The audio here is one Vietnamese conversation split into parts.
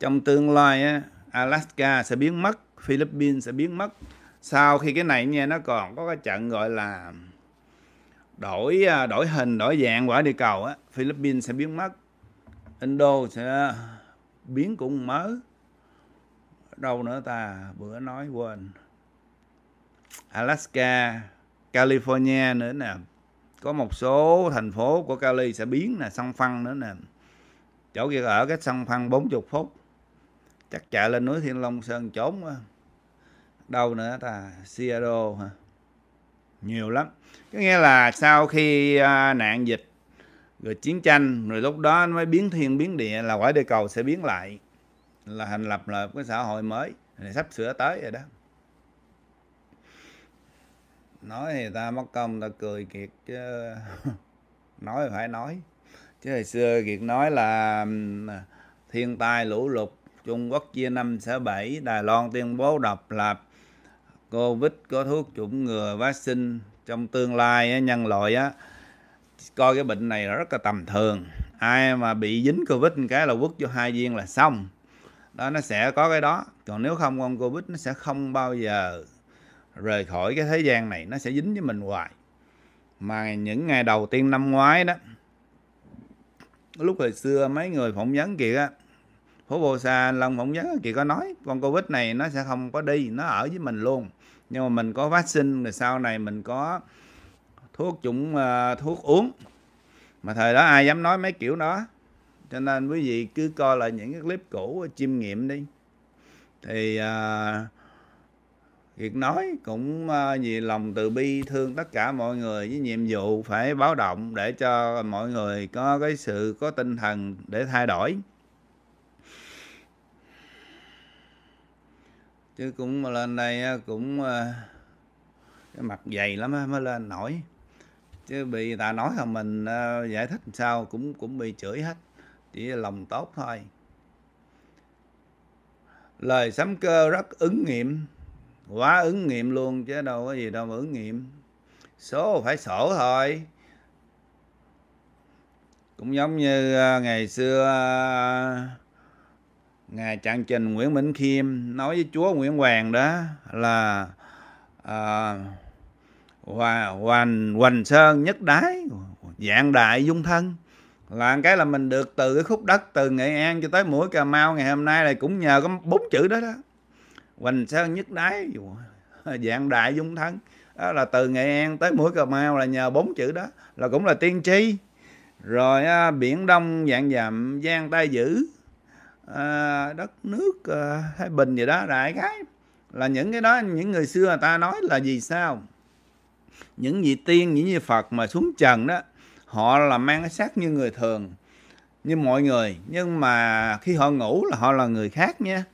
trong tương lai Alaska sẽ biến mất, Philippines sẽ biến mất. Sau khi cái này nha nó còn có cái trận gọi là đổi à, đổi hình, đổi dạng quả địa cầu á, Philippines sẽ biến mất. Indo sẽ biến cũng mới đâu nữa ta bữa nói quên Alaska California nữa nè có một số thành phố của Cali sẽ biến nè sông phăng nữa nè chỗ kia ở cái sông phăng 40 phút chắc chạy lên núi Thiên Long Sơn trốn đâu nữa ta Sierra hả nhiều lắm có nghĩa là sau khi à, nạn dịch rồi chiến tranh rồi lúc đó mới biến thiên biến địa là quả địa cầu sẽ biến lại là thành lập là cái xã hội mới này sắp sửa tới rồi đó nói thì ta mất công ta cười kiệt chứ nói thì phải nói chứ hồi xưa kiệt nói là thiên tai lũ lụt Trung Quốc chia năm sở bảy, Đài Loan tuyên bố độc lập, Covid có thuốc chủng ngừa vaccine trong tương lai nhân loại á coi cái bệnh này là rất là tầm thường ai mà bị dính covid một cái là quất vô hai viên là xong đó nó sẽ có cái đó còn nếu không con covid nó sẽ không bao giờ rời khỏi cái thế gian này nó sẽ dính với mình hoài mà những ngày đầu tiên năm ngoái đó lúc hồi xưa mấy người phỏng vấn kia á Phổ Bồ Xà Long Phỏng Vấn chị có nói con Covid này nó sẽ không có đi nó ở với mình luôn nhưng mà mình có vaccine rồi sau này mình có thuốc chủng uh, thuốc uống mà thời đó ai dám nói mấy kiểu đó cho nên quý vị cứ coi lại những cái clip cũ chiêm nghiệm đi thì uh, ờ, việc nói cũng ờ, vì lòng từ bi thương tất cả mọi người với nhiệm vụ phải báo động để cho mọi người có cái sự có tinh thần để thay đổi chứ cũng lên đây cũng ờ, cái mặt dày lắm mới lên nổi chứ bị người ta nói là mình ờ, giải thích sao cũng cũng bị chửi hết chỉ là lòng tốt thôi lời sấm cơ rất ứng nghiệm quá ứng nghiệm luôn chứ đâu có gì đâu mà ứng nghiệm số phải sổ thôi cũng giống như ờ, ngày xưa ngài trạng trình nguyễn minh khiêm nói với chúa nguyễn hoàng đó là à, hòa hoành hoành sơn nhất đái dạng đại dung thân là cái là mình được từ cái khúc đất từ nghệ an cho tới mũi cà mau ngày hôm nay là cũng nhờ có bốn chữ đó đó hoành sơn nhất đái dạng đại dung thân đó là từ nghệ an tới mũi cà mau là nhờ bốn chữ đó là cũng là tiên tri rồi à, biển đông dạng dặm giang tay giữ à, đất nước à, ờ, Thái Bình gì đó đại cái là những cái đó những người xưa người ta nói là gì sao những vị tiên những vị Phật mà xuống trần đó họ là mang cái xác như người thường như mọi người nhưng mà khi họ ngủ là họ là người khác nha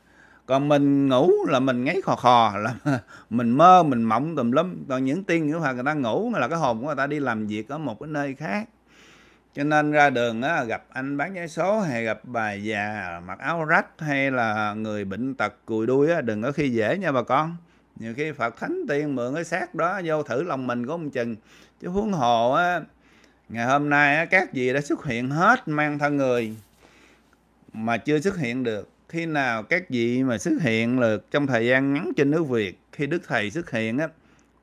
còn mình ngủ là mình ngáy khò khò là mình mơ mình mộng tùm lum còn những tiên những phật người ta ngủ là cái hồn của người ta đi làm việc ở một cái nơi khác cho nên ra đường á, gặp anh bán vé số hay gặp bà già mặc áo rách hay là người bệnh tật cùi đuôi á, đừng có khi dễ nha bà con nhiều khi phật thánh tiên mượn cái xác đó vô thử lòng mình của ông chừng chứ huống hồ á, ngày hôm nay á, các vị đã xuất hiện hết mang thân người mà chưa xuất hiện được khi nào các vị mà xuất hiện được trong thời gian ngắn trên nước Việt khi Đức Thầy xuất hiện á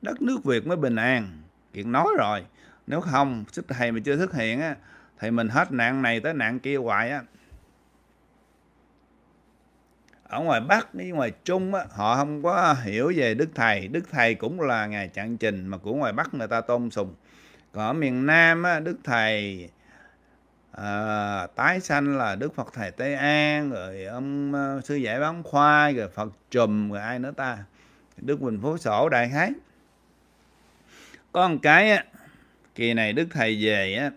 đất nước Việt mới bình an chuyện nói rồi nếu không sức thầy mà chưa xuất hiện á thì mình hết nạn này tới nạn kia hoài á ở ngoài Bắc với ngoài Trung á, họ không có hiểu về Đức Thầy. Đức Thầy cũng là ngài trạng trình mà của ngoài Bắc người ta tôn sùng. Còn ở miền Nam á, Đức Thầy à, tái sanh là Đức Phật Thầy Tây An, rồi ông ờ, Sư Giải Bán Khoai, rồi Phật Trùm, rồi ai nữa ta. Đức bình Phú Sổ đại khái. con cái á, kỳ này đức thầy về á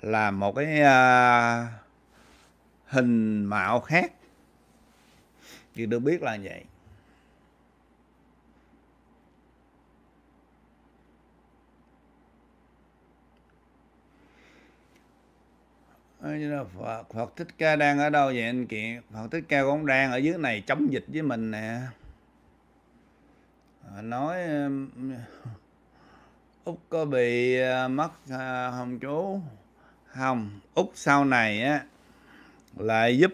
là một cái à, hình mạo khác thì được biết là vậy Phật, Phật Thích Ca đang ở đâu vậy anh Kiệt? Phật Thích Ca cũng đang ở dưới này chống dịch với mình nè. Nói Út có bị ờ, mất ờ, hông chú? Hông, Út sau này á lại giúp